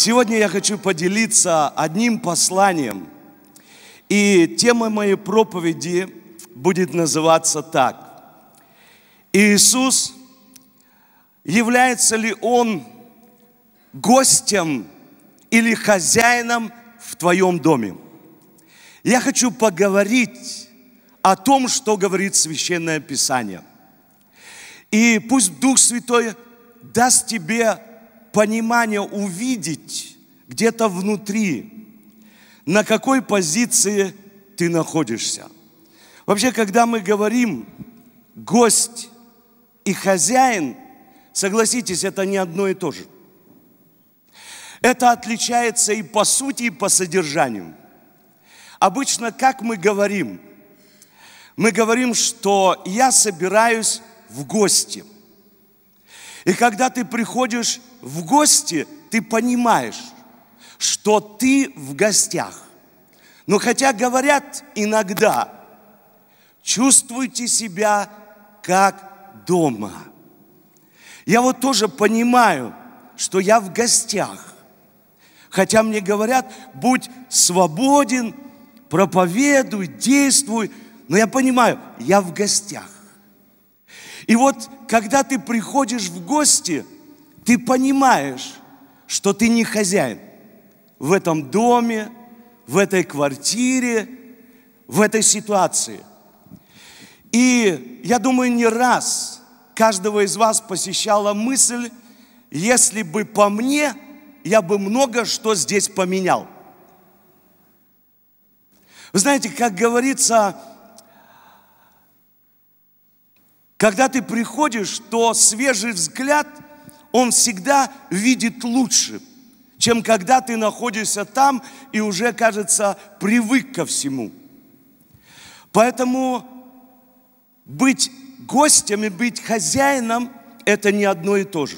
Сегодня я хочу поделиться одним посланием. И тема моей проповеди будет называться так. Иисус, является ли Он гостем или хозяином в твоем доме? Я хочу поговорить о том, что говорит Священное Писание. И пусть Дух Святой даст тебе понимание увидеть где-то внутри, на какой позиции ты находишься. Вообще, когда мы говорим «гость» и «хозяин», согласитесь, это не одно и то же. Это отличается и по сути, и по содержанию. Обычно как мы говорим? Мы говорим, что я собираюсь в гости. И когда ты приходишь, в гости, ты понимаешь, что ты в гостях. Но хотя говорят иногда, чувствуйте себя как дома. Я вот тоже понимаю, что я в гостях. Хотя мне говорят, будь свободен, проповедуй, действуй. Но я понимаю, я в гостях. И вот, когда ты приходишь в гости – ты понимаешь, что ты не хозяин в этом доме, в этой квартире, в этой ситуации. И я думаю, не раз каждого из вас посещала мысль, если бы по мне, я бы много что здесь поменял. Вы знаете, как говорится, когда ты приходишь, то свежий взгляд – он всегда видит лучше, чем когда ты находишься там и уже, кажется, привык ко всему. Поэтому быть гостем и быть хозяином – это не одно и то же.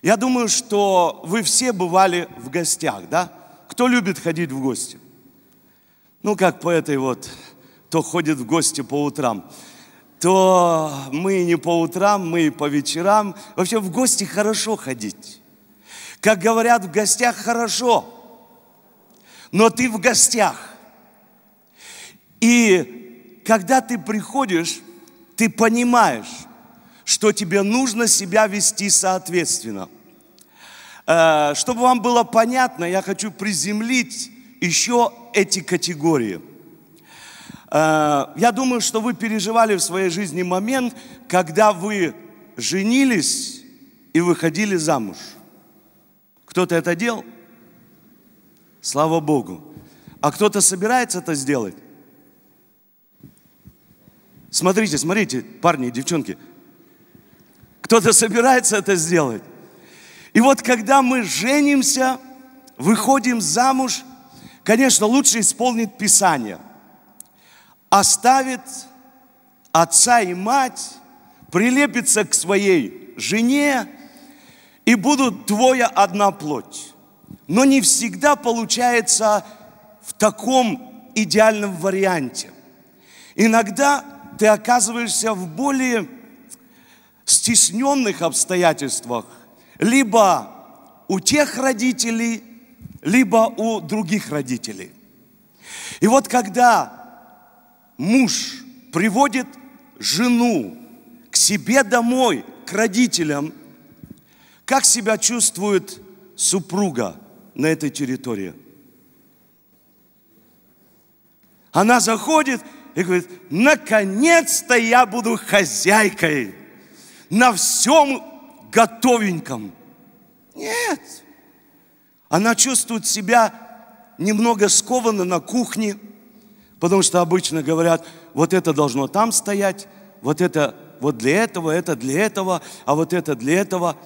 Я думаю, что вы все бывали в гостях, да? Кто любит ходить в гости? Ну, как по этой вот, кто ходит в гости по утрам – то мы не по утрам, мы и по вечерам. Вообще в гости хорошо ходить. Как говорят, в гостях хорошо, но ты в гостях. И когда ты приходишь, ты понимаешь, что тебе нужно себя вести соответственно. Э, чтобы вам было понятно, я хочу приземлить еще эти категории – Э, я думаю, что вы переживали в своей жизни момент, когда вы женились и выходили замуж. Кто-то это делал? Слава Богу. А кто-то собирается это сделать? Смотрите, смотрите, парни девчонки. Кто-то собирается это сделать. И вот когда мы женимся, выходим замуж, конечно, лучше исполнить Писание – оставит отца и мать, прилепится к своей жене, и будут двое одна плоть. Но не всегда получается в таком идеальном варианте. Иногда ты оказываешься в более стесненных обстоятельствах, либо у тех родителей, либо у других родителей. И вот когда муж приводит жену к себе домой, к родителям, как себя чувствует супруга на этой территории? Она заходит и говорит, наконец-то я буду хозяйкой на всем готовеньком. Нет. Она чувствует себя немного скованно на кухне – Потому что обычно говорят, вот это должно там стоять, вот это вот для этого, это для этого, а вот это для этого.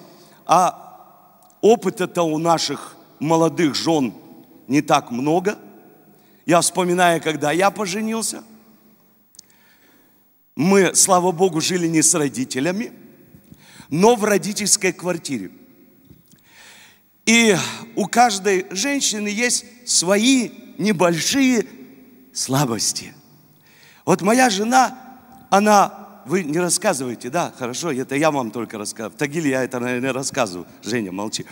А опыта это у наших молодых жен не так много. Я вспоминаю, когда я поженился, мы, слава Богу, жили не с родителями, но в родительской квартире. И у каждой женщины есть свои небольшие слабости. Вот моя жена, она, вы не рассказываете, да, хорошо, это я вам только рассказываю. В Тагиле я это, наверное, рассказываю. Женя, молчи.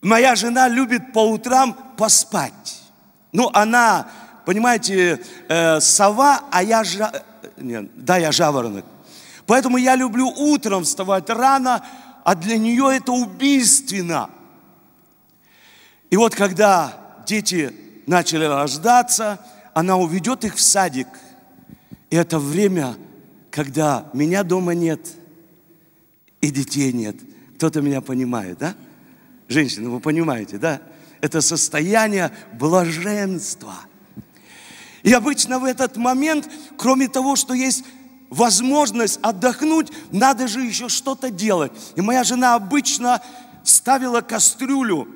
Моя жена любит по утрам поспать. Ну, она, понимаете, э, сова, а я жа... Э, нет, да, я жаворонок. Поэтому я люблю утром вставать рано, а для нее это убийственно. И вот когда дети начали рождаться, она уведет их в садик. И это время, когда меня дома нет и детей нет. Кто-то меня понимает, да? Женщины, вы понимаете, да? Это состояние блаженства. И обычно в этот момент, кроме того, что есть возможность отдохнуть, надо же еще что-то делать. И моя жена обычно ставила кастрюлю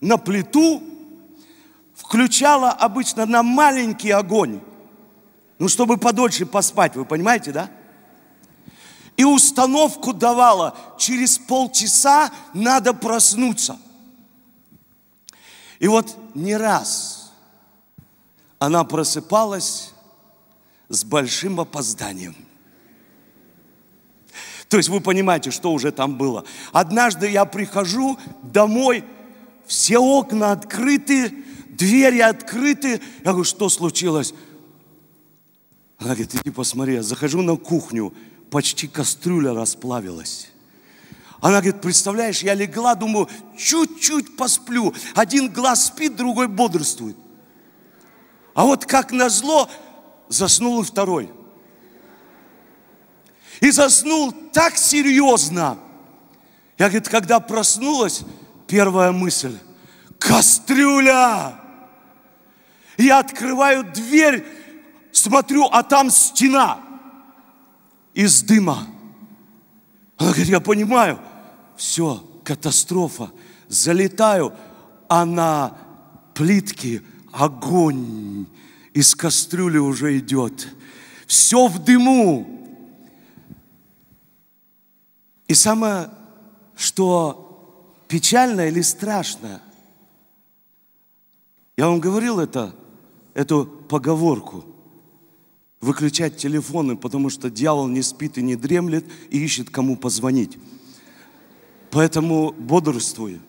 на плиту, включала обычно на маленький огонь, ну, чтобы подольше поспать, вы понимаете, да? И установку давала, через полчаса надо проснуться. И вот не раз она просыпалась с большим опозданием. То есть вы понимаете, что уже там было. Однажды я прихожу домой, все окна открыты, двери открыты. Я говорю, что случилось? Она говорит, иди посмотри, я захожу на кухню, почти кастрюля расплавилась. Она говорит, представляешь, я легла, думаю, чуть-чуть посплю. Один глаз спит, другой бодрствует. А вот как назло, заснул и второй. И заснул так серьезно. Я, говорит, когда проснулась, первая мысль, кастрюля! Я открываю дверь, смотрю, а там стена из дыма. Она говорит, я понимаю, все, катастрофа. Залетаю, а на плитке огонь из кастрюли уже идет. Все в дыму. И самое, что печально или страшно, я вам говорил это эту поговорку. Выключать телефоны, потому что дьявол не спит и не дремлет и ищет, кому позвонить. Поэтому бодрствуй.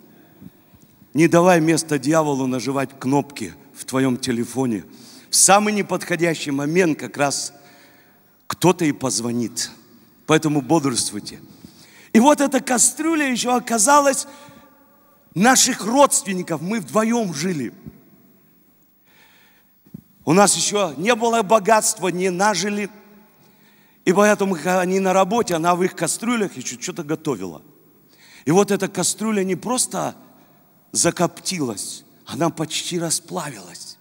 Не давай место дьяволу наживать кнопки в твоем телефоне. В самый неподходящий момент как раз кто-то и позвонит. Поэтому бодрствуйте. И вот эта кастрюля еще оказалась наших родственников. Мы вдвоем жили. У нас еще не было богатства, не нажили. И поэтому они на работе, она в их кастрюлях еще что-то готовила. И вот эта кастрюля не просто закоптилась, она почти расплавилась.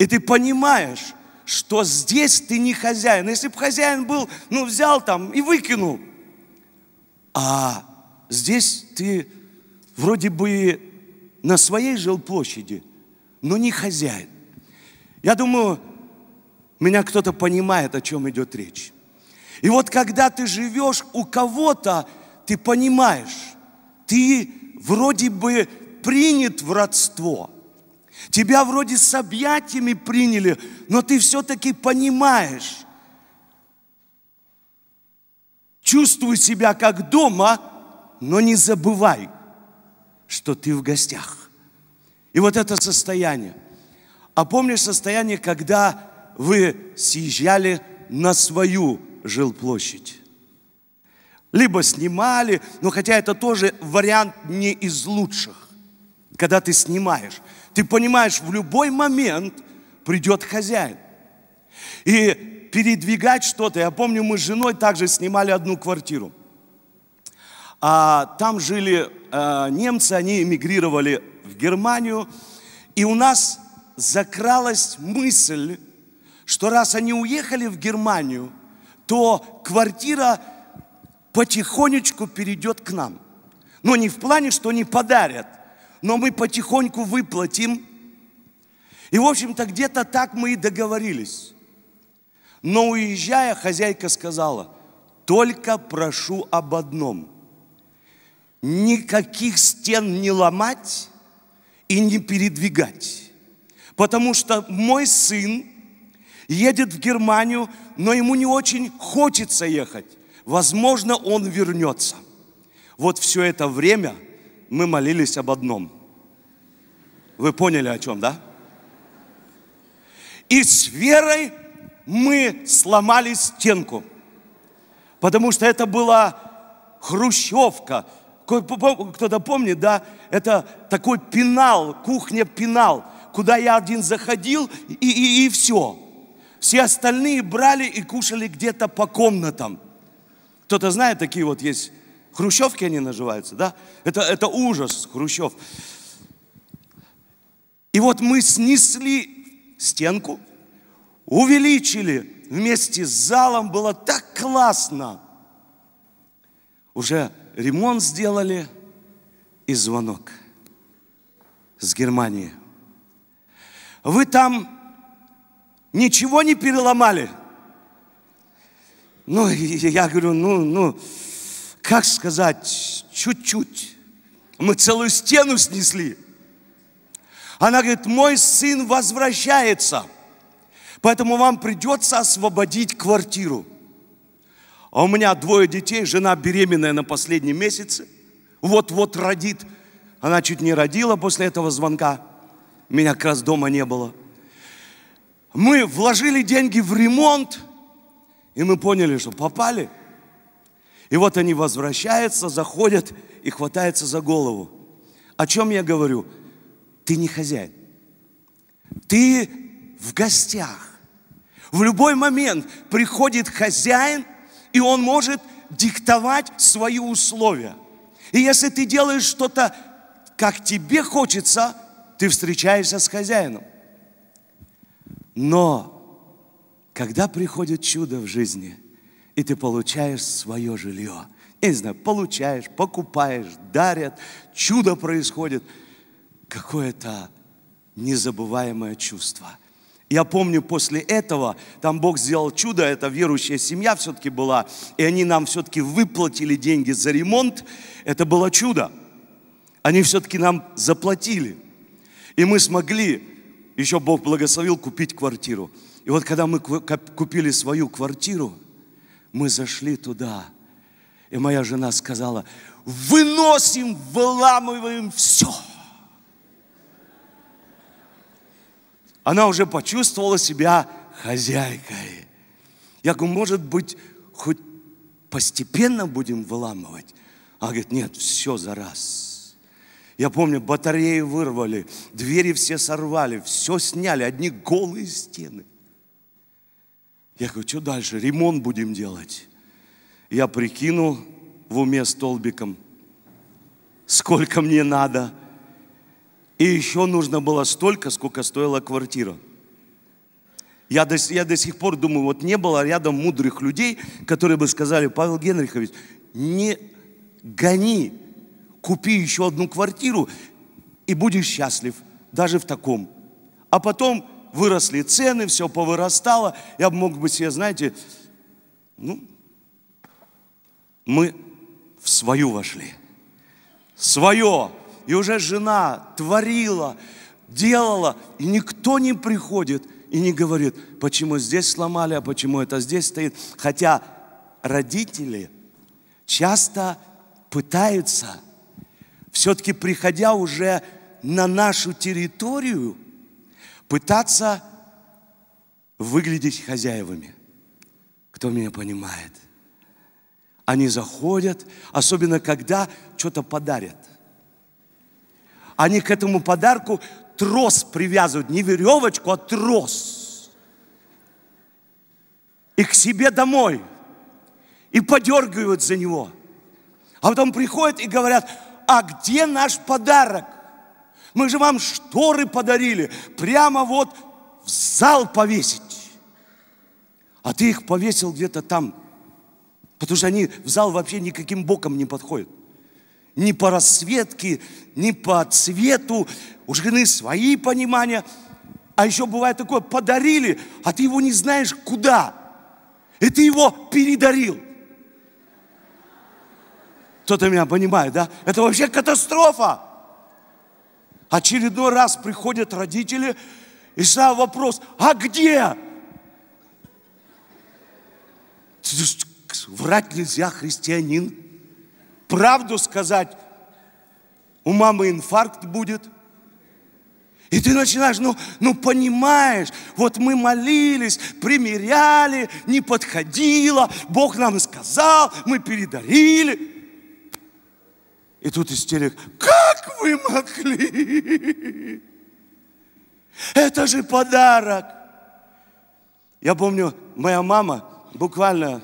И ты понимаешь, что здесь ты не хозяин. Если бы хозяин был, ну взял там и выкинул. А здесь ты вроде бы на своей жилплощади, но не хозяин. Я думаю, меня кто-то понимает, о чем идет речь. И вот когда ты живешь у кого-то, ты понимаешь, ты вроде бы принят в родство. Тебя вроде с объятиями приняли, но ты все-таки понимаешь. Чувствуй себя как дома, но не забывай, что ты в гостях. И вот это состояние – а помнишь состояние, когда вы съезжали на свою жилплощадь? Либо снимали, но хотя это тоже вариант не из лучших, когда ты снимаешь. Ты понимаешь, в любой момент придет хозяин. И передвигать что-то. Я помню, мы с женой также снимали одну квартиру. А, там жили а, немцы, они эмигрировали в Германию. И у нас закралась мысль, что раз они уехали в Германию, то квартира потихонечку перейдет к нам. Но не в плане, что не подарят, но мы потихоньку выплатим. И, в общем-то, где-то так мы и договорились. Но уезжая, хозяйка сказала, только прошу об одном. Никаких стен не ломать и не передвигать потому что мой сын едет в Германию, но ему не очень хочется ехать. Возможно, он вернется. Вот все это время мы молились об одном. Вы поняли о чем, да? И с верой мы сломали стенку, потому что это была хрущевка. Кто-то помнит, да? Это такой пенал, кухня-пенал – куда я один заходил, и, и, и все. Все остальные брали и кушали где-то по комнатам. Кто-то знает, такие вот есть хрущевки, они называются, да? Это, это ужас, хрущев. И вот мы снесли стенку, увеличили вместе с залом, было так классно. Уже ремонт сделали и звонок с Германии – вы там ничего не переломали. Ну, я говорю, ну, ну, как сказать, чуть-чуть. Мы целую стену снесли. Она говорит, мой сын возвращается, поэтому вам придется освободить квартиру. А у меня двое детей, жена беременная на последнем месяце, вот-вот родит. Она чуть не родила после этого звонка. Меня как раз дома не было. Мы вложили деньги в ремонт, и мы поняли, что попали. И вот они возвращаются, заходят и хватаются за голову. О чем я говорю? Ты не хозяин. Ты в гостях. В любой момент приходит хозяин, и он может диктовать свои условия. И если ты делаешь что-то, как тебе хочется, ты встречаешься с хозяином. Но когда приходит чудо в жизни, и ты получаешь свое жилье, я не знаю, получаешь, покупаешь, дарят, чудо происходит, какое-то незабываемое чувство. Я помню, после этого, там Бог сделал чудо, это верующая семья все-таки была, и они нам все-таки выплатили деньги за ремонт, это было чудо. Они все-таки нам заплатили – и мы смогли, еще Бог благословил, купить квартиру. И вот когда мы купили свою квартиру, мы зашли туда. И моя жена сказала, выносим, выламываем все. Она уже почувствовала себя хозяйкой. Я говорю, может быть, хоть постепенно будем выламывать? Она говорит, нет, все за раз. Я помню, батареи вырвали, двери все сорвали, все сняли, одни голые стены. Я говорю, что дальше, ремонт будем делать? Я прикинул в уме столбиком, сколько мне надо. И еще нужно было столько, сколько стоила квартира. Я до, я до сих пор думаю, вот не было рядом мудрых людей, которые бы сказали, Павел Генрихович, не гони купи еще одну квартиру и будешь счастлив даже в таком. А потом выросли цены, все повырастало. Я мог бы себе, знаете, ну, мы в свою вошли. Свое. И уже жена творила, делала, и никто не приходит и не говорит, почему здесь сломали, а почему это здесь стоит. Хотя родители часто пытаются – все-таки приходя уже на нашу территорию, пытаться выглядеть хозяевами. Кто меня понимает? Они заходят, особенно когда что-то подарят. Они к этому подарку трос привязывают, не веревочку, а трос. И к себе домой. И подергивают за него. А потом приходят и говорят, а где наш подарок? Мы же вам шторы подарили, прямо вот в зал повесить. А ты их повесил где-то там, потому что они в зал вообще никаким боком не подходят. Ни по расцветке, ни по цвету. У жены свои понимания. А еще бывает такое, подарили, а ты его не знаешь куда. И ты его передарил. Кто-то меня понимает, да? Это вообще катастрофа. Очередной раз приходят родители и задают вопрос, а где? Врать нельзя, христианин. Правду сказать, у мамы инфаркт будет – и ты начинаешь, ну, ну понимаешь, вот мы молились, примеряли, не подходило, Бог нам сказал, мы передарили. И тут истерик. Как вы могли? Это же подарок. Я помню, моя мама буквально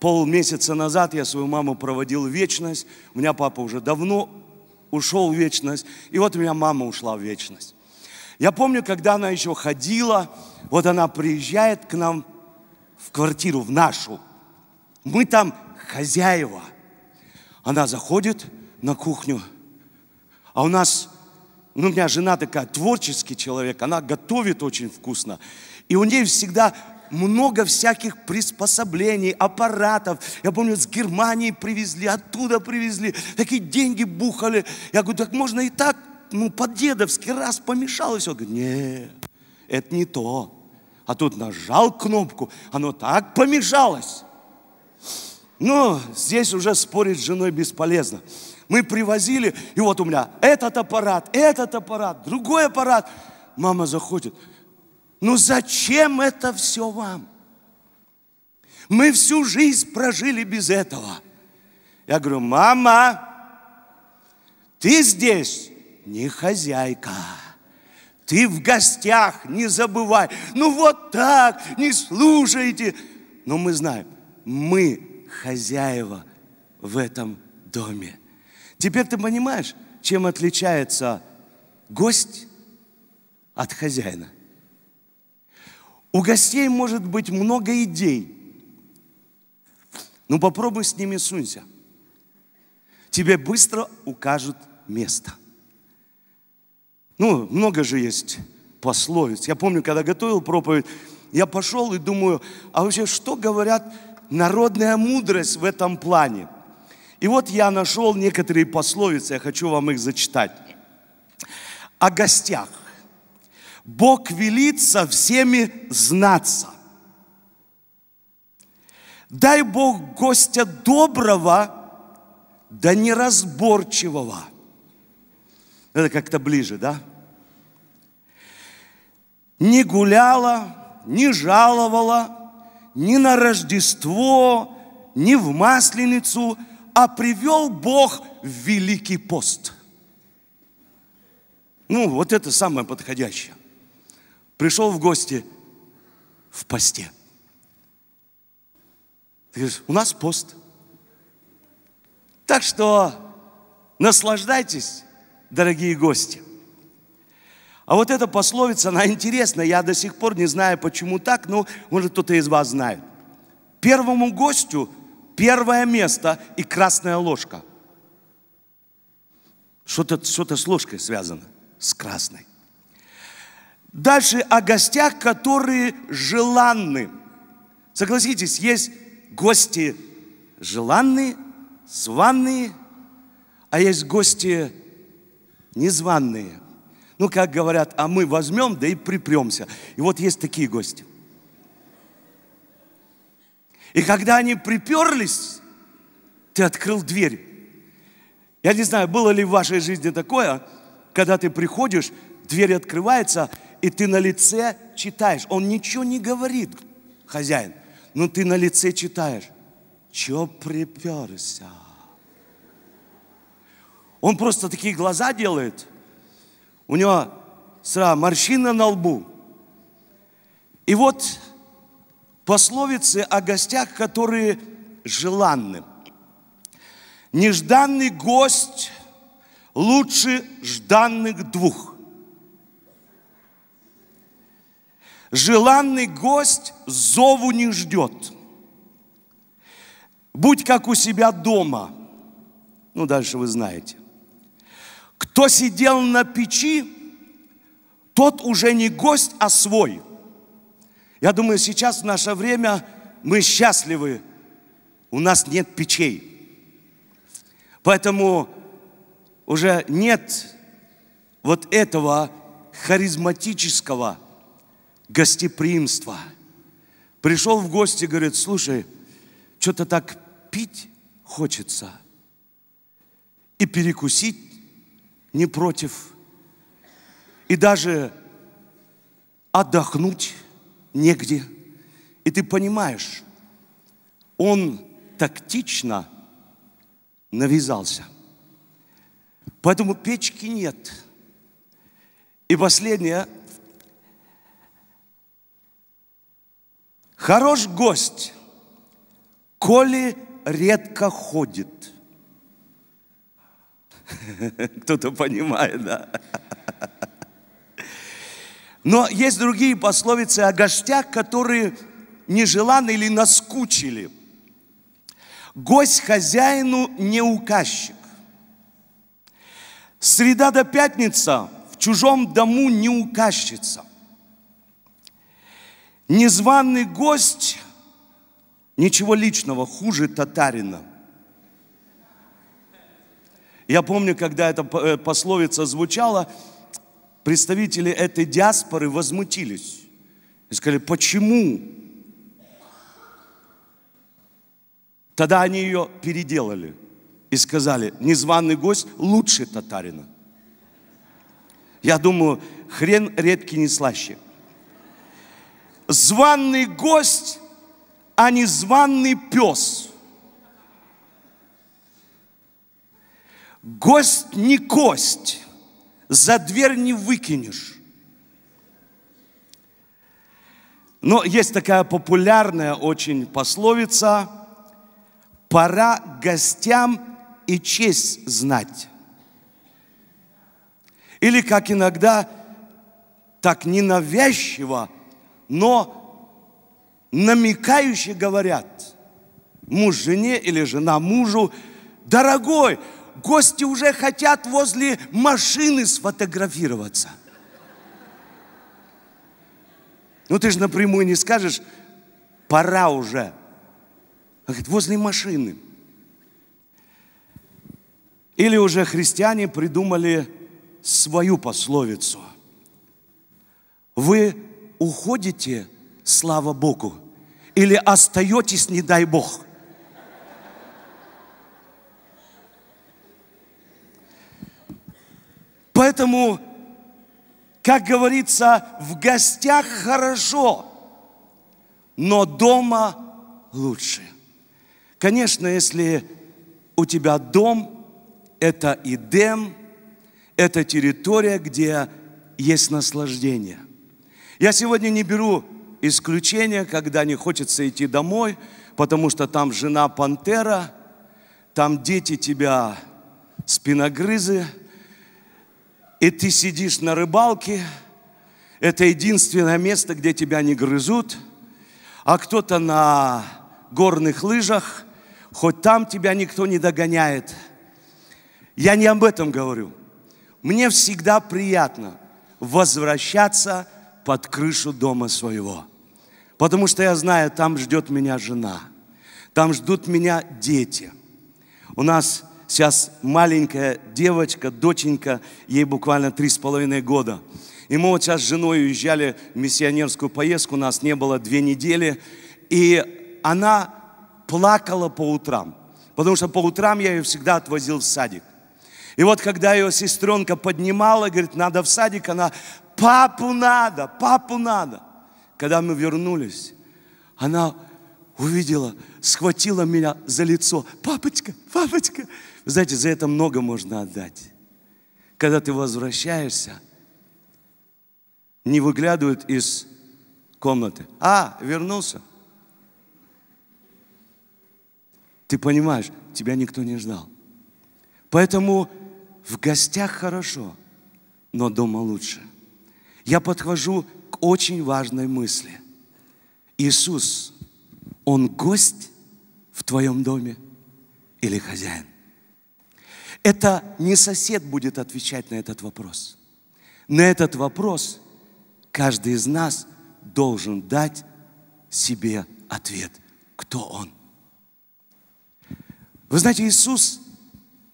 полмесяца назад, я свою маму проводил в вечность. У меня папа уже давно ушел в вечность. И вот у меня мама ушла в вечность. Я помню, когда она еще ходила, вот она приезжает к нам в квартиру, в нашу. Мы там хозяева. Она заходит, на кухню. А у нас, ну, у меня жена такая, творческий человек, она готовит очень вкусно. И у нее всегда много всяких приспособлений, аппаратов. Я помню, с Германии привезли, оттуда привезли, такие деньги бухали. Я говорю, так можно и так, ну, по-дедовски раз помешал, и все. Говорит, не, это не то. А тут нажал кнопку, оно так помешалось. Но здесь уже спорить с женой бесполезно. Мы привозили, и вот у меня этот аппарат, этот аппарат, другой аппарат. Мама заходит. Ну зачем это все вам? Мы всю жизнь прожили без этого. Я говорю, мама, ты здесь не хозяйка. Ты в гостях, не забывай. Ну вот так, не слушайте. Но мы знаем, мы хозяева в этом доме. Теперь ты понимаешь, чем отличается гость от хозяина. У гостей может быть много идей. Ну попробуй с ними сунься. Тебе быстро укажут место. Ну, много же есть пословиц. Я помню, когда готовил проповедь, я пошел и думаю, а вообще что говорят народная мудрость в этом плане – и вот я нашел некоторые пословицы, я хочу вам их зачитать. О гостях. Бог велит со всеми знаться. Дай Бог гостя доброго, да неразборчивого. Это как-то ближе, да? Не гуляла, не жаловала, ни на Рождество, ни в Масленицу – а привел Бог в Великий пост. Ну, вот это самое подходящее. Пришел в гости в посте. Ты говоришь, у нас пост. Так что наслаждайтесь, дорогие гости. А вот эта пословица, она интересна, я до сих пор не знаю, почему так, но, может, кто-то из вас знает. Первому гостю – первое место и красная ложка. Что-то что с ложкой связано, с красной. Дальше о гостях, которые желанны. Согласитесь, есть гости желанные, званные, а есть гости незваные. Ну, как говорят, а мы возьмем, да и припремся. И вот есть такие гости. И когда они приперлись, ты открыл дверь. Я не знаю, было ли в вашей жизни такое, когда ты приходишь, дверь открывается, и ты на лице читаешь. Он ничего не говорит, хозяин, но ты на лице читаешь. чё приперся? Он просто такие глаза делает. У него сразу морщина на лбу. И вот пословицы о гостях, которые желанны. Нежданный гость лучше жданных двух. Желанный гость зову не ждет. Будь как у себя дома. Ну, дальше вы знаете. Кто сидел на печи, тот уже не гость, а свой – я думаю, сейчас в наше время мы счастливы. У нас нет печей. Поэтому уже нет вот этого харизматического гостеприимства. Пришел в гости, говорит, слушай, что-то так пить хочется. И перекусить не против. И даже отдохнуть негде. И ты понимаешь, он тактично навязался. Поэтому печки нет. И последнее. Хорош гость, коли редко ходит. Кто-то понимает, да? Но есть другие пословицы о гостях, которые нежеланы или наскучили. Гость хозяину не указчик. Среда до пятница в чужом дому не указчица. Незваный гость ничего личного хуже татарина. Я помню, когда эта э, пословица звучала – представители этой диаспоры возмутились и сказали, почему? Тогда они ее переделали и сказали, незваный гость лучше татарина. Я думаю, хрен редкий не слаще. Званный гость, а не званный пес – Гость не кость за дверь не выкинешь. Но есть такая популярная очень пословица «Пора гостям и честь знать». Или, как иногда, так ненавязчиво, но намекающе говорят муж жене или жена мужу, «Дорогой, гости уже хотят возле машины сфотографироваться. Ну ты же напрямую не скажешь, пора уже. А говорит, возле машины. Или уже христиане придумали свою пословицу. Вы уходите, слава Богу, или остаетесь, не дай Бог – Поэтому, как говорится, в гостях хорошо, но дома лучше. Конечно, если у тебя дом, это Идем, это территория, где есть наслаждение. Я сегодня не беру исключения, когда не хочется идти домой, потому что там жена пантера, там дети тебя спиногрызы – и ты сидишь на рыбалке, это единственное место, где тебя не грызут, а кто-то на горных лыжах, хоть там тебя никто не догоняет. Я не об этом говорю. Мне всегда приятно возвращаться под крышу дома своего. Потому что я знаю, там ждет меня жена, там ждут меня дети. У нас Сейчас маленькая девочка, доченька, ей буквально три с половиной года. И мы вот сейчас с женой уезжали в миссионерскую поездку, у нас не было две недели, и она плакала по утрам, потому что по утрам я ее всегда отвозил в садик. И вот когда ее сестренка поднимала, говорит, надо в садик, она, папу надо, папу надо. Когда мы вернулись, она увидела, схватила меня за лицо, папочка, папочка, вы знаете, за это много можно отдать. Когда ты возвращаешься, не выглядывают из комнаты. А, вернулся. Ты понимаешь, тебя никто не ждал. Поэтому в гостях хорошо, но дома лучше. Я подхожу к очень важной мысли. Иисус, Он гость в твоем доме или хозяин? Это не сосед будет отвечать на этот вопрос. На этот вопрос каждый из нас должен дать себе ответ, кто он. Вы знаете, Иисус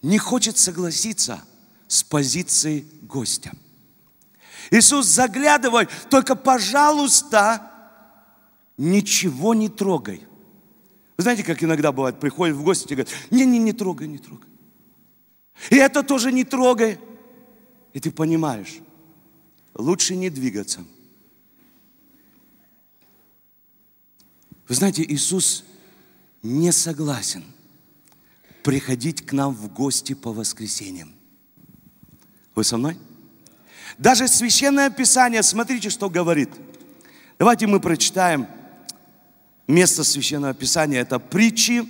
не хочет согласиться с позицией гостя. Иисус заглядывает, только, пожалуйста, ничего не трогай. Вы знаете, как иногда бывает, приходит в гости и говорит, не-не, не трогай, не трогай. И это тоже не трогай. И ты понимаешь, лучше не двигаться. Вы знаете, Иисус не согласен приходить к нам в гости по воскресеньям. Вы со мной? Даже Священное Писание, смотрите, что говорит. Давайте мы прочитаем место Священного Писания. Это притчи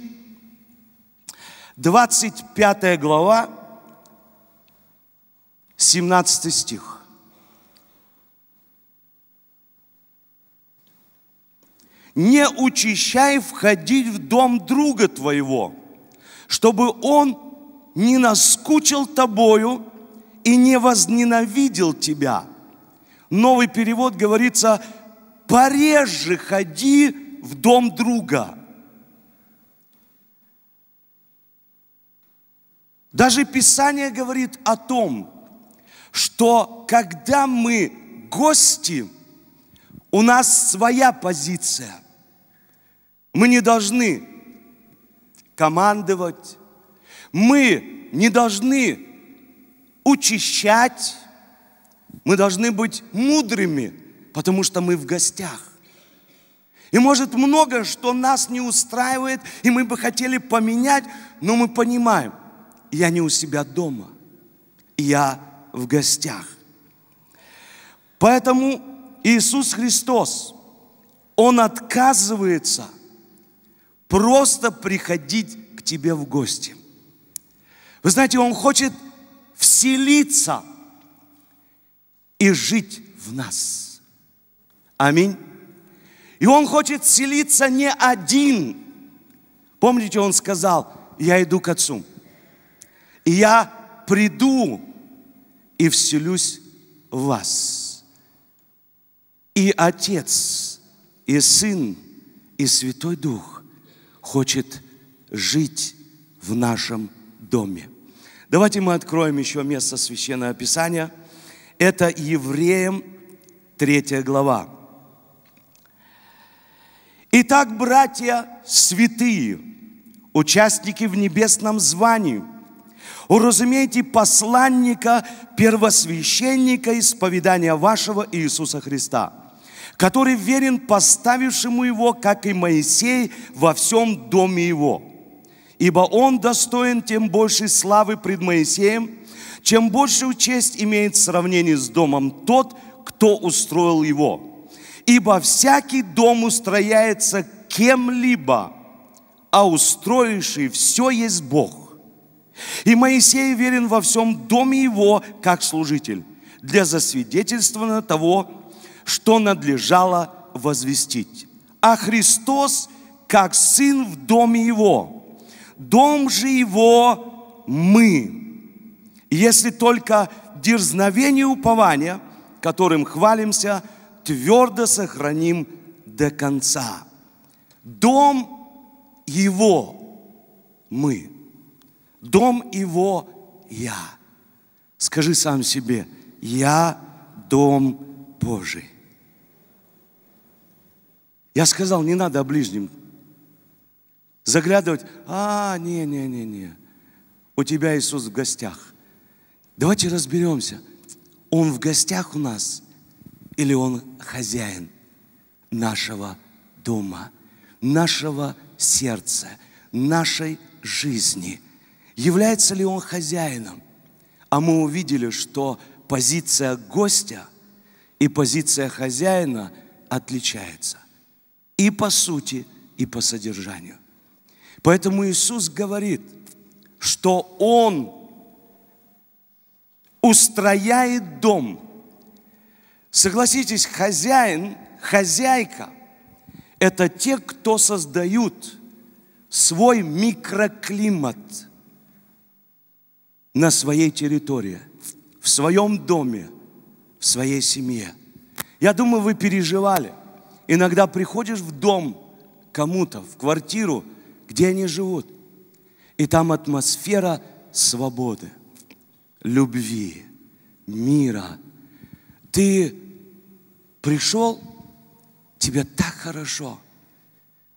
25 глава, 17 стих. Не учащай входить в дом друга твоего, чтобы он не наскучил тобою и не возненавидел тебя. Новый перевод говорится, пореже ходи в дом друга – Даже Писание говорит о том, что когда мы гости, у нас своя позиция. Мы не должны командовать, мы не должны учащать, мы должны быть мудрыми, потому что мы в гостях. И может много, что нас не устраивает, и мы бы хотели поменять, но мы понимаем – я не у себя дома, я в гостях. Поэтому Иисус Христос, Он отказывается просто приходить к тебе в гости. Вы знаете, Он хочет вселиться и жить в нас. Аминь. И Он хочет вселиться не один. Помните, Он сказал, я иду к Отцу и я приду и вселюсь в вас. И Отец, и Сын, и Святой Дух хочет жить в нашем доме. Давайте мы откроем еще место Священного Писания. Это Евреям 3 глава. Итак, братья святые, участники в небесном звании – Уразумейте посланника, первосвященника исповедания вашего Иисуса Христа, который верен поставившему его, как и Моисей, во всем доме его. Ибо он достоин тем большей славы пред Моисеем, чем большую честь имеет в сравнении с домом тот, кто устроил его. Ибо всякий дом устрояется кем-либо, а устроивший все есть Бог – и Моисей верен во всем доме его, как служитель, для засвидетельствования того, что надлежало возвестить. А Христос, как сын в доме его, дом же его мы. Если только дерзновение упования, которым хвалимся, твердо сохраним до конца. Дом его мы. Дом его я. Скажи сам себе, я дом Божий. Я сказал, не надо о ближнем заглядывать. А, не-не-не-не, у тебя Иисус в гостях. Давайте разберемся, Он в гостях у нас или Он хозяин нашего дома, нашего сердца, нашей жизни – Является ли он хозяином? А мы увидели, что позиция гостя и позиция хозяина отличается. И по сути, и по содержанию. Поэтому Иисус говорит, что Он устрояет дом. Согласитесь, хозяин, хозяйка – это те, кто создают свой микроклимат – на своей территории, в своем доме, в своей семье. Я думаю, вы переживали. Иногда приходишь в дом кому-то, в квартиру, где они живут, и там атмосфера свободы, любви, мира. Ты пришел, тебе так хорошо,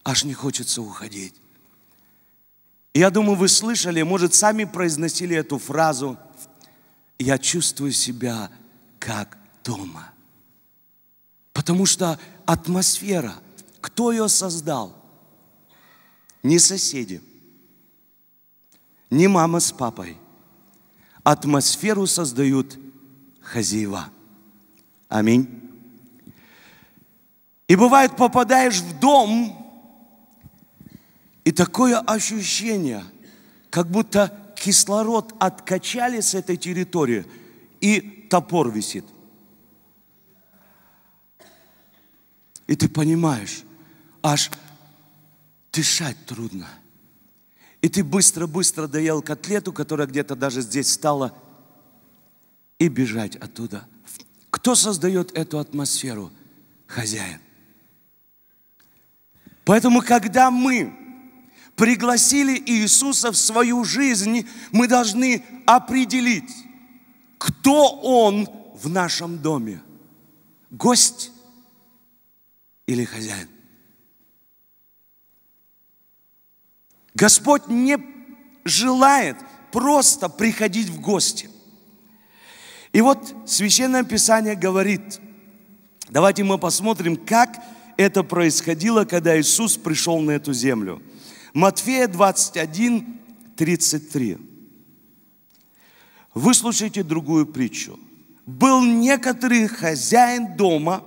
аж не хочется уходить я думаю, вы слышали, может, сами произносили эту фразу «Я чувствую себя как дома». Потому что атмосфера, кто ее создал? Не соседи, не мама с папой. Атмосферу создают хозяева. Аминь. И бывает, попадаешь в дом – и такое ощущение, как будто кислород откачали с этой территории, и топор висит. И ты понимаешь, аж дышать трудно. И ты быстро-быстро доел котлету, которая где-то даже здесь стала, и бежать оттуда. Кто создает эту атмосферу? Хозяин. Поэтому, когда мы пригласили Иисуса в свою жизнь, мы должны определить, кто Он в нашем доме. Гость или хозяин. Господь не желает просто приходить в гости. И вот Священное Писание говорит, давайте мы посмотрим, как это происходило, когда Иисус пришел на эту землю – Матфея 21, 33. Выслушайте другую притчу. Был некоторый хозяин дома,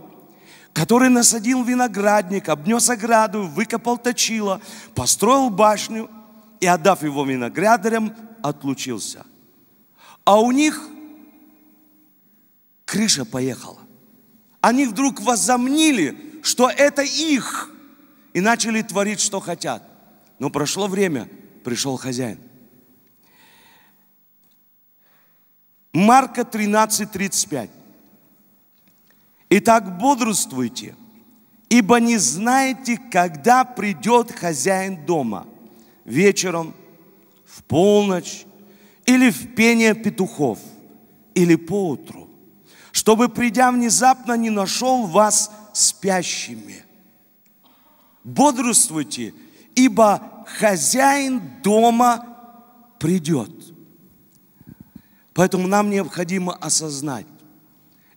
который насадил виноградник, обнес ограду, выкопал точило, построил башню и, отдав его виноградарям, отлучился. А у них крыша поехала. Они вдруг возомнили, что это их, и начали творить, что хотят. Но прошло время, пришел хозяин. Марка 13:35. Итак, бодрствуйте, ибо не знаете, когда придет хозяин дома. Вечером, в полночь или в пение петухов, или поутру, чтобы, придя внезапно, не нашел вас спящими. Бодрствуйте, ибо хозяин дома придет. Поэтому нам необходимо осознать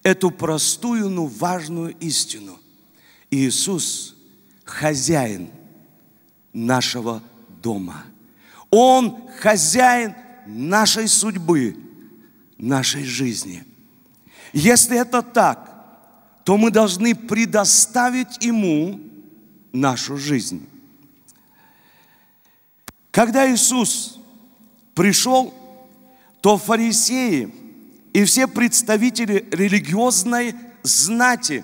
эту простую, но важную истину. Иисус – хозяин нашего дома. Он – хозяин нашей судьбы, нашей жизни. Если это так, то мы должны предоставить Ему нашу жизнь. Когда Иисус пришел, то фарисеи и все представители религиозной знати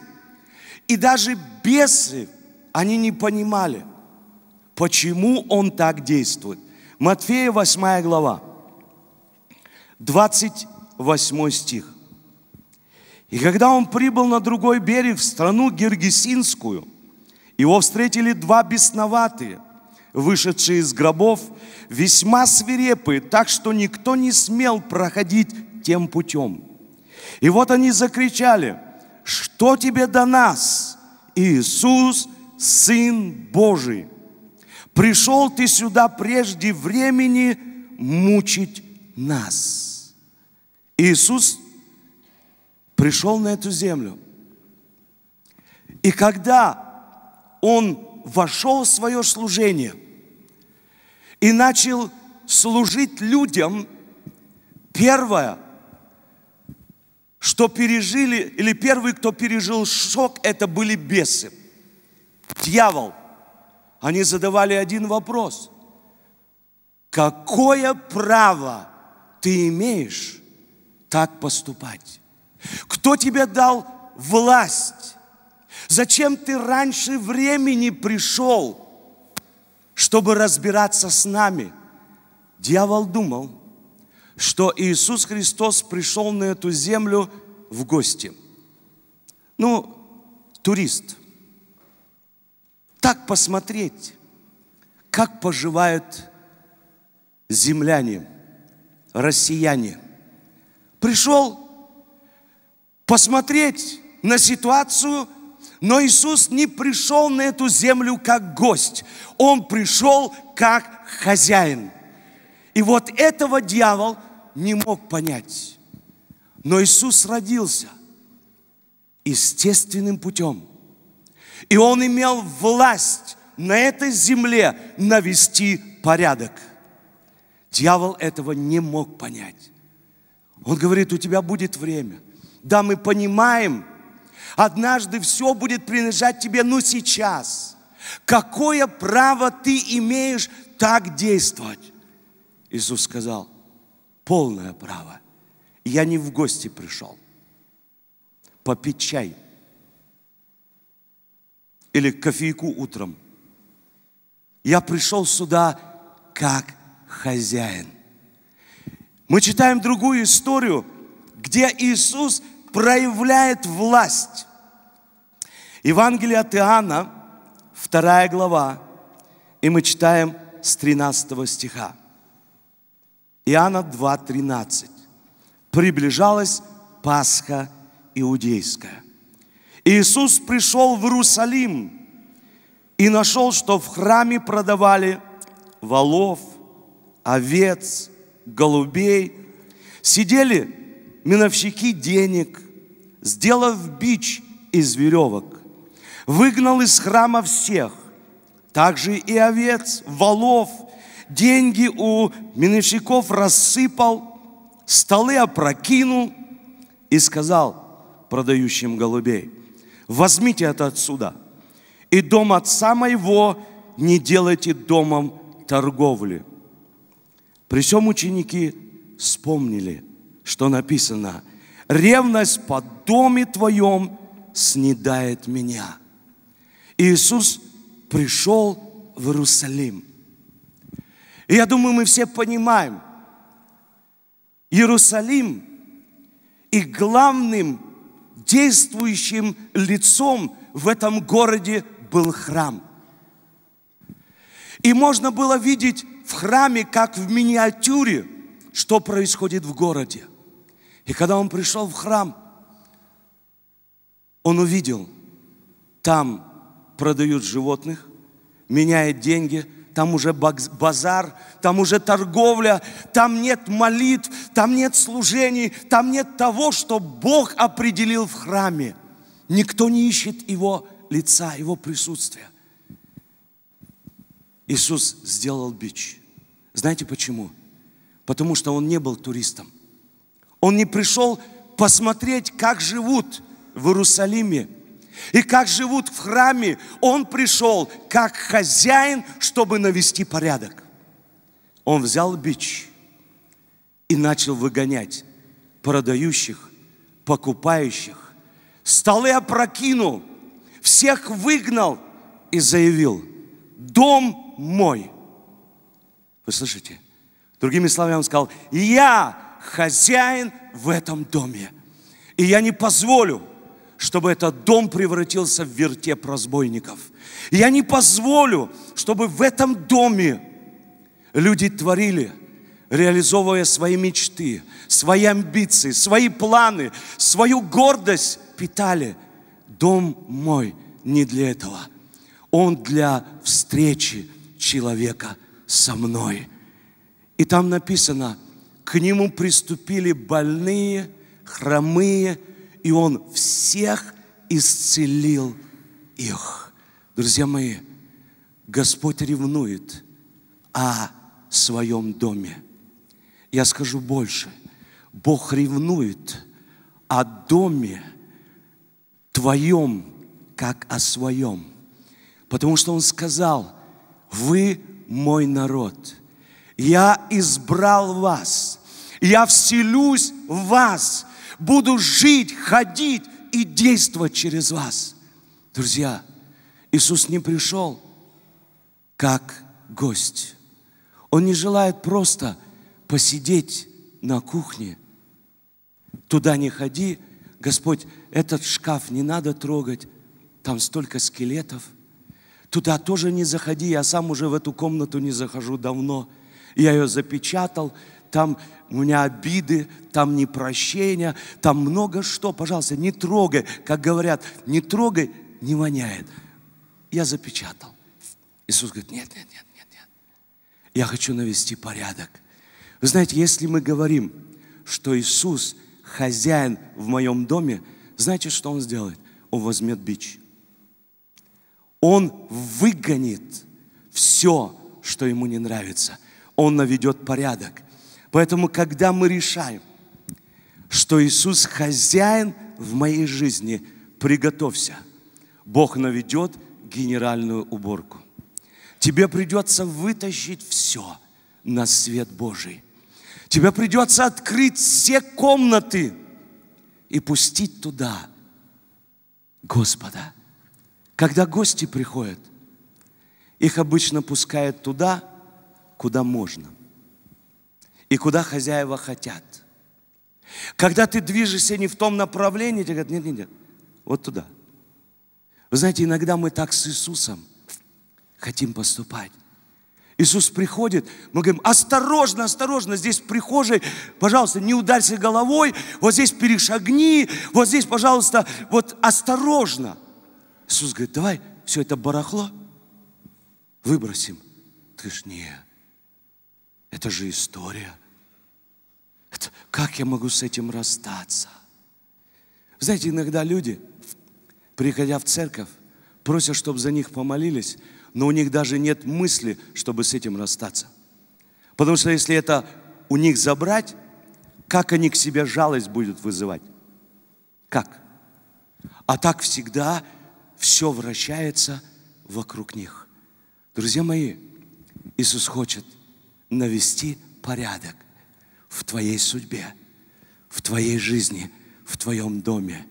и даже бесы, они не понимали, почему он так действует. Матфея 8 глава, 28 стих. И когда он прибыл на другой берег, в страну Гергесинскую, его встретили два бесноватые – вышедшие из гробов, весьма свирепы, так что никто не смел проходить тем путем. И вот они закричали, что тебе до нас, Иисус, Сын Божий? Пришел ты сюда прежде времени мучить нас. Иисус пришел на эту землю. И когда Он вошел в свое служение, и начал служить людям, первое, что пережили, или первый, кто пережил шок, это были бесы. Дьявол. Они задавали один вопрос. Какое право ты имеешь так поступать? Кто тебе дал власть? Зачем ты раньше времени пришел? чтобы разбираться с нами. Дьявол думал, что Иисус Христос пришел на эту землю в гости. Ну, турист. Так посмотреть, как поживают земляне, россияне. Пришел посмотреть на ситуацию – но Иисус не пришел на эту землю как гость. Он пришел как хозяин. И вот этого дьявол не мог понять. Но Иисус родился естественным путем. И он имел власть на этой земле навести порядок. Дьявол этого не мог понять. Он говорит, у тебя будет время. Да, мы понимаем, Однажды все будет принадлежать тебе, но сейчас. Какое право ты имеешь так действовать? Иисус сказал, полное право. Я не в гости пришел. Попить чай. Или кофейку утром. Я пришел сюда как хозяин. Мы читаем другую историю, где Иисус проявляет власть. Евангелие от Иоанна, 2 глава, и мы читаем с 13 стиха. Иоанна 2.13. Приближалась Пасха Иудейская. Иисус пришел в Иерусалим и нашел, что в храме продавали волов, овец, голубей. Сидели миновщики денег, сделав бич из веревок, выгнал из храма всех, также и овец, волов, деньги у миновщиков рассыпал, столы опрокинул и сказал продающим голубей, возьмите это отсюда, и дом отца моего не делайте домом торговли. При всем ученики вспомнили – что написано, ревность по доме твоем снедает меня. Иисус пришел в Иерусалим. И я думаю, мы все понимаем, Иерусалим и главным действующим лицом в этом городе был храм. И можно было видеть в храме, как в миниатюре, что происходит в городе. И когда он пришел в храм, он увидел, там продают животных, меняют деньги, там уже базар, там уже торговля, там нет молитв, там нет служений, там нет того, что Бог определил в храме. Никто не ищет Его лица, Его присутствия. Иисус сделал бич. Знаете почему? Потому что Он не был туристом – он не пришел посмотреть, как живут в Иерусалиме и как живут в храме. Он пришел как хозяин, чтобы навести порядок. Он взял бич и начал выгонять продающих, покупающих. Столы опрокинул, всех выгнал и заявил, дом мой. Вы слышите? Другими словами, он сказал, я хозяин в этом доме. И я не позволю, чтобы этот дом превратился в вертеп разбойников. Я не позволю, чтобы в этом доме люди творили, реализовывая свои мечты, свои амбиции, свои планы, свою гордость питали. Дом мой не для этого. Он для встречи человека со мной. И там написано – к нему приступили больные, хромые, и он всех исцелил их. Друзья мои, Господь ревнует о своем доме. Я скажу больше. Бог ревнует о доме твоем, как о своем. Потому что Он сказал, вы мой народ – я избрал вас, я вселюсь в вас, буду жить, ходить и действовать через вас. Друзья, Иисус не пришел как гость. Он не желает просто посидеть на кухне. Туда не ходи, Господь, этот шкаф не надо трогать, там столько скелетов. Туда тоже не заходи, я сам уже в эту комнату не захожу давно – я ее запечатал, там у меня обиды, там непрощения, там много что. Пожалуйста, не трогай, как говорят, не трогай, не воняет. Я запечатал. Иисус говорит, нет, нет, нет, нет, нет. Я хочу навести порядок. Вы знаете, если мы говорим, что Иисус хозяин в моем доме, знаете, что Он сделает? Он возьмет бич. Он выгонит все, что Ему не нравится – он наведет порядок. Поэтому, когда мы решаем, что Иисус хозяин в моей жизни, приготовься. Бог наведет генеральную уборку. Тебе придется вытащить все на свет Божий. Тебе придется открыть все комнаты и пустить туда Господа. Когда гости приходят, их обычно пускают туда, куда можно и куда хозяева хотят. Когда ты движешься не в том направлении, тебе говорят, нет, нет, нет, вот туда. Вы знаете, иногда мы так с Иисусом хотим поступать. Иисус приходит, мы говорим, осторожно, осторожно, здесь в прихожей, пожалуйста, не ударься головой, вот здесь перешагни, вот здесь, пожалуйста, вот осторожно. Иисус говорит, давай все это барахло выбросим. Ты говоришь, нет, это же история. Это, как я могу с этим расстаться? знаете, иногда люди, приходя в церковь, просят, чтобы за них помолились, но у них даже нет мысли, чтобы с этим расстаться. Потому что если это у них забрать, как они к себе жалость будут вызывать? Как? А так всегда все вращается вокруг них. Друзья мои, Иисус хочет – навести порядок в твоей судьбе, в твоей жизни, в твоем доме.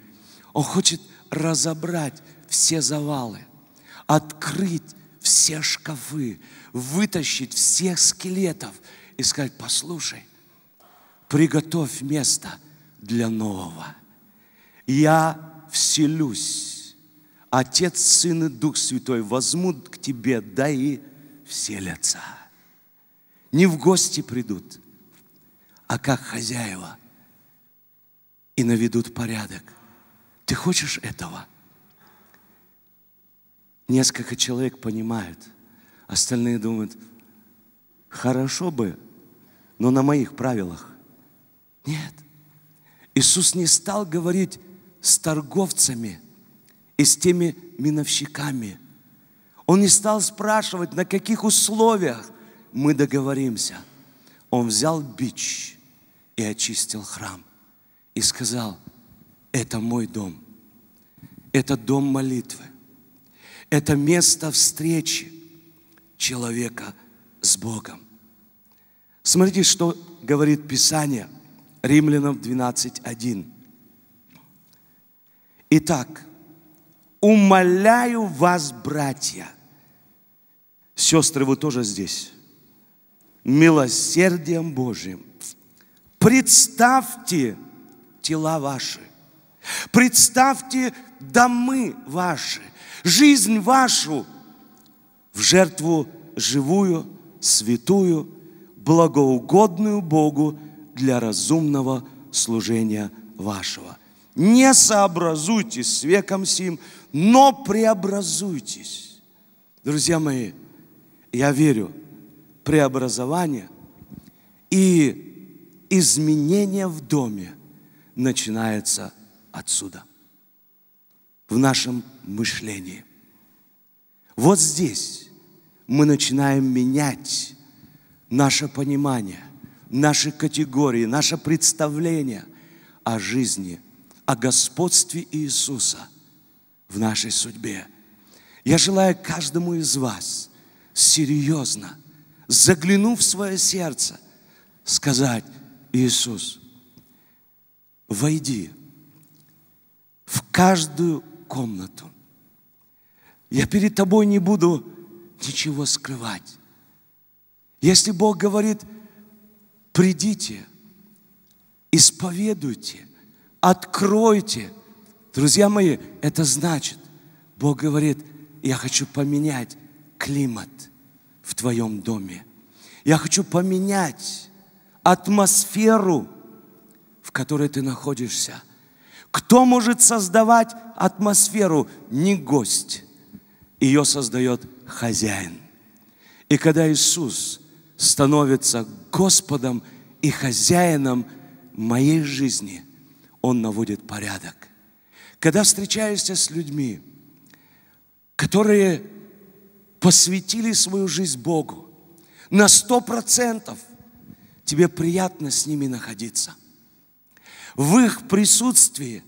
Он хочет разобрать все завалы, открыть все шкафы, вытащить всех скелетов и сказать, послушай, приготовь место для нового. Я вселюсь. Отец, Сын и Дух Святой возьмут к тебе, да и вселятся не в гости придут, а как хозяева и наведут порядок. Ты хочешь этого? Несколько человек понимают, остальные думают, хорошо бы, но на моих правилах. Нет. Иисус не стал говорить с торговцами и с теми миновщиками. Он не стал спрашивать, на каких условиях – мы договоримся. Он взял бич и очистил храм. И сказал, это мой дом. Это дом молитвы. Это место встречи человека с Богом. Смотрите, что говорит Писание Римлянам 12.1. Итак, умоляю вас, братья, сестры, вы тоже здесь, милосердием Божьим представьте тела ваши, представьте домы ваши, жизнь вашу в жертву живую, святую, благоугодную Богу для разумного служения вашего. Не сообразуйтесь с веком сим, но преобразуйтесь. Друзья мои, я верю – преобразование и изменение в доме начинается отсюда, в нашем мышлении. Вот здесь мы начинаем менять наше понимание, наши категории, наше представление о жизни, о господстве Иисуса в нашей судьбе. Я желаю каждому из вас серьезно заглянув в свое сердце, сказать, Иисус, войди в каждую комнату. Я перед тобой не буду ничего скрывать. Если Бог говорит, придите, исповедуйте, откройте. Друзья мои, это значит, Бог говорит, я хочу поменять климат – в твоем доме. Я хочу поменять атмосферу, в которой ты находишься. Кто может создавать атмосферу? Не гость. Ее создает хозяин. И когда Иисус становится Господом и хозяином моей жизни, Он наводит порядок. Когда встречаешься с людьми, которые посвятили свою жизнь Богу на сто процентов, тебе приятно с ними находиться. В их присутствии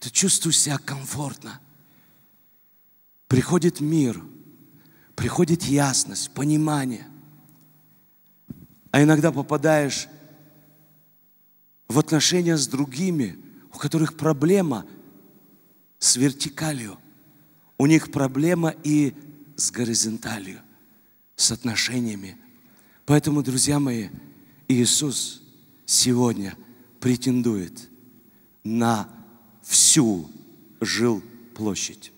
ты чувствуешь себя комфортно. Приходит мир, приходит ясность, понимание. А иногда попадаешь в отношения с другими, у которых проблема с вертикалью. У них проблема и с горизонталью, с отношениями. Поэтому, друзья мои, Иисус сегодня претендует на всю жил площадь.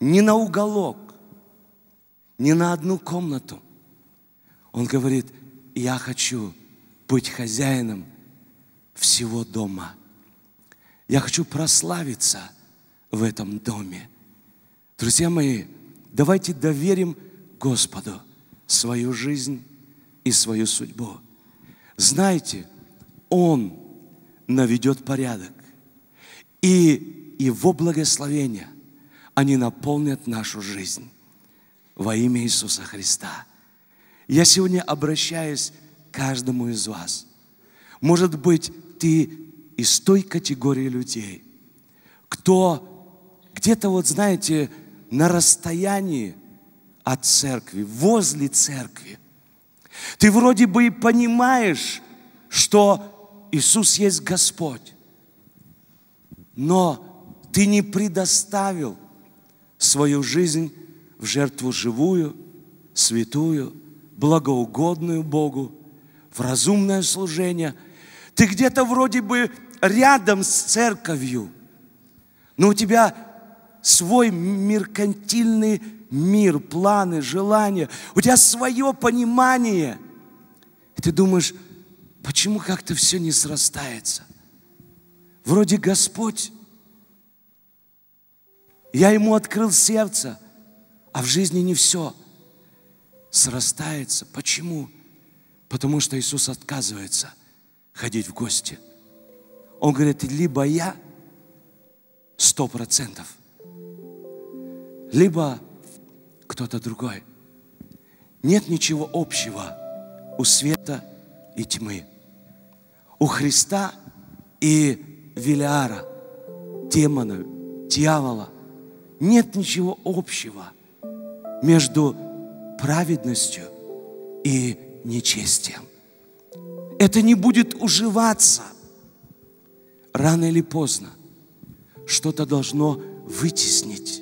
Не на уголок, не на одну комнату. Он говорит, я хочу быть хозяином всего дома. Я хочу прославиться в этом доме. Друзья мои, давайте доверим Господу свою жизнь и свою судьбу. Знаете, Он наведет порядок. И Его благословения, они наполнят нашу жизнь во имя Иисуса Христа. Я сегодня обращаюсь к каждому из вас. Может быть, ты из той категории людей, кто где-то, вот знаете, на расстоянии от церкви, возле церкви. Ты вроде бы и понимаешь, что Иисус есть Господь, но ты не предоставил свою жизнь в жертву живую, святую, благоугодную Богу, в разумное служение. Ты где-то вроде бы рядом с церковью, но у тебя свой меркантильный мир, планы, желания. У тебя свое понимание. И ты думаешь, почему как-то все не срастается? Вроде Господь. Я Ему открыл сердце, а в жизни не все срастается. Почему? Потому что Иисус отказывается ходить в гости. Он говорит, либо я сто процентов – либо кто-то другой. Нет ничего общего у света и тьмы, у Христа и Велиара, демона, дьявола. Нет ничего общего между праведностью и нечестием. Это не будет уживаться. Рано или поздно что-то должно вытеснить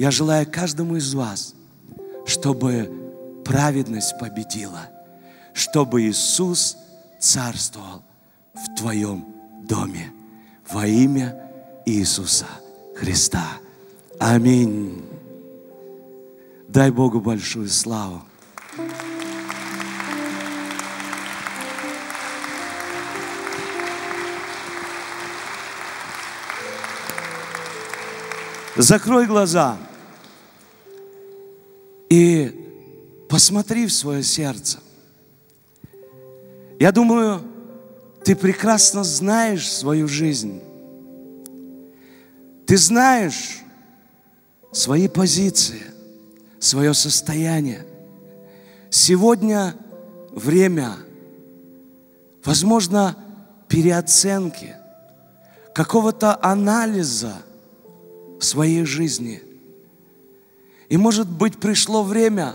я желаю каждому из вас, чтобы праведность победила, чтобы Иисус царствовал в твоем доме во имя Иисуса Христа. Аминь. Дай Богу большую славу. Закрой глаза и посмотри в свое сердце. Я думаю, ты прекрасно знаешь свою жизнь. Ты знаешь свои позиции, свое состояние. Сегодня время, возможно, переоценки, какого-то анализа своей жизни – и, может быть, пришло время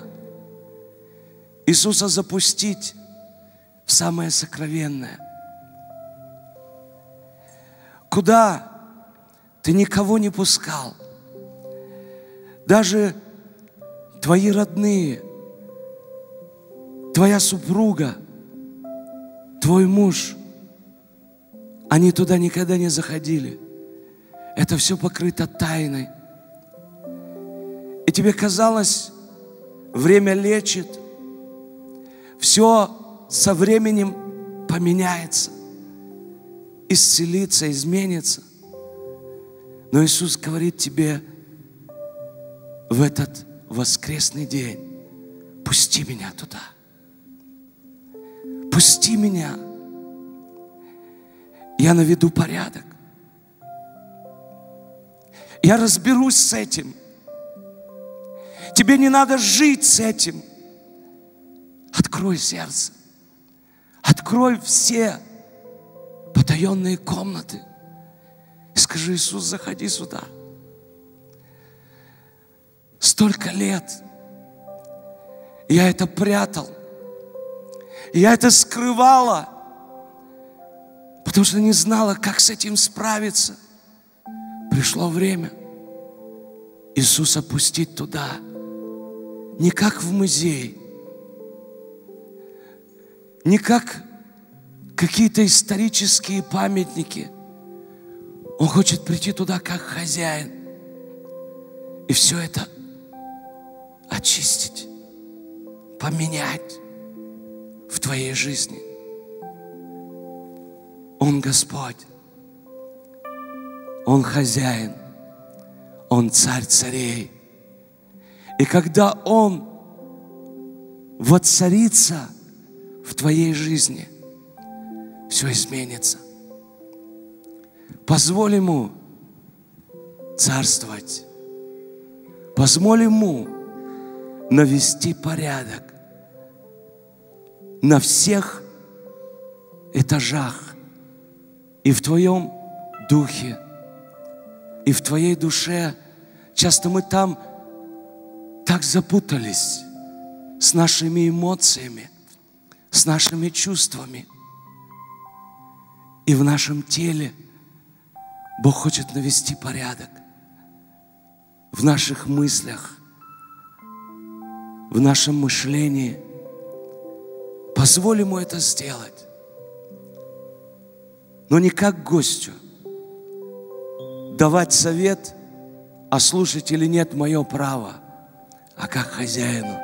Иисуса запустить в самое сокровенное. Куда ты никого не пускал? Даже твои родные, твоя супруга, твой муж, они туда никогда не заходили. Это все покрыто тайной тебе казалось, время лечит, все со временем поменяется, исцелится, изменится. Но Иисус говорит тебе в этот воскресный день, пусти меня туда. Пусти меня. Я наведу порядок. Я разберусь с этим – Тебе не надо жить с этим. Открой сердце. Открой все потаенные комнаты. И скажи, Иисус, заходи сюда. Столько лет я это прятал. Я это скрывала, потому что не знала, как с этим справиться. Пришло время Иисус опустить туда не как в музей, не как какие-то исторические памятники. Он хочет прийти туда как хозяин и все это очистить, поменять в твоей жизни. Он Господь, Он хозяин, Он царь царей, и когда Он воцарится в твоей жизни, все изменится. Позволь Ему царствовать. Позволь Ему навести порядок на всех этажах и в твоем духе, и в твоей душе. Часто мы там – так запутались с нашими эмоциями, с нашими чувствами. И в нашем теле Бог хочет навести порядок в наших мыслях, в нашем мышлении. Позволь ему это сделать. Но не как гостю. Давать совет, а слушать или нет, мое право – а как хозяину.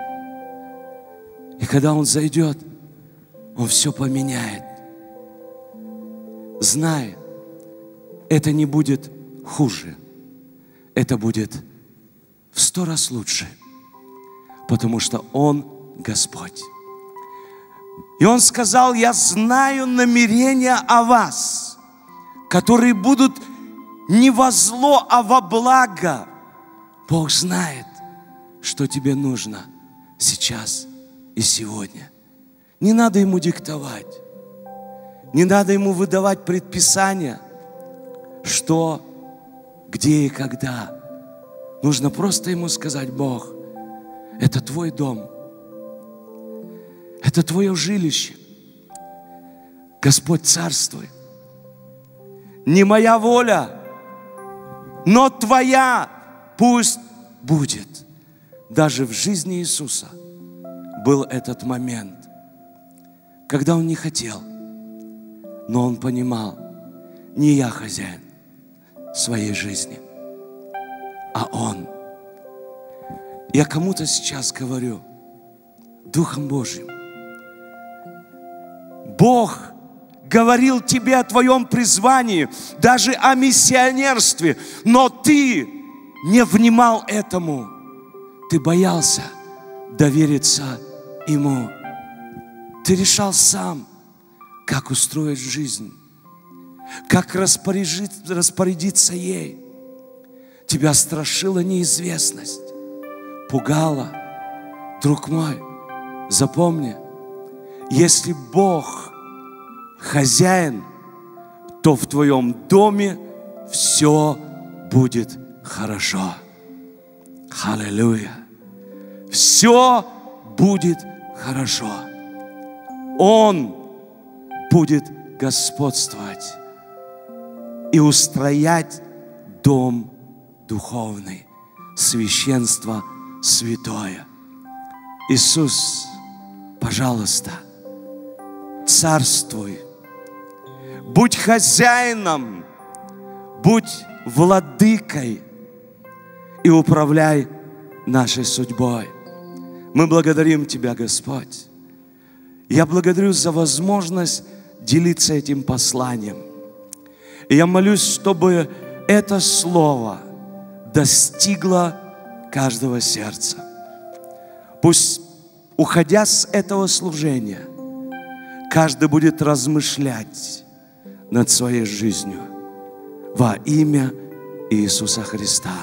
И когда он зайдет, он все поменяет. Знай, это не будет хуже, это будет в сто раз лучше, потому что он Господь. И он сказал, я знаю намерения о вас, которые будут не во зло, а во благо. Бог знает что тебе нужно сейчас и сегодня. Не надо ему диктовать. Не надо ему выдавать предписания, что, где и когда. Нужно просто ему сказать, Бог, это твой дом, это твое жилище. Господь, царствуй. Не моя воля, но твоя пусть будет. Даже в жизни Иисуса был этот момент, когда Он не хотел, но Он понимал, не я хозяин своей жизни, а Он. Я кому-то сейчас говорю, Духом Божьим, Бог говорил тебе о твоем призвании, даже о миссионерстве, но ты не внимал этому. Ты боялся довериться Ему. Ты решал сам, как устроить жизнь, как распорядиться ей. Тебя страшила неизвестность, пугала. Друг мой, запомни, если Бог хозяин, то в твоем доме все будет хорошо. Аллилуйя все будет хорошо. Он будет господствовать и устроять дом духовный, священство святое. Иисус, пожалуйста, царствуй, будь хозяином, будь владыкой и управляй нашей судьбой. Мы благодарим Тебя, Господь. Я благодарю за возможность делиться этим посланием. И я молюсь, чтобы это слово достигло каждого сердца. Пусть, уходя с этого служения, каждый будет размышлять над своей жизнью во имя Иисуса Христа.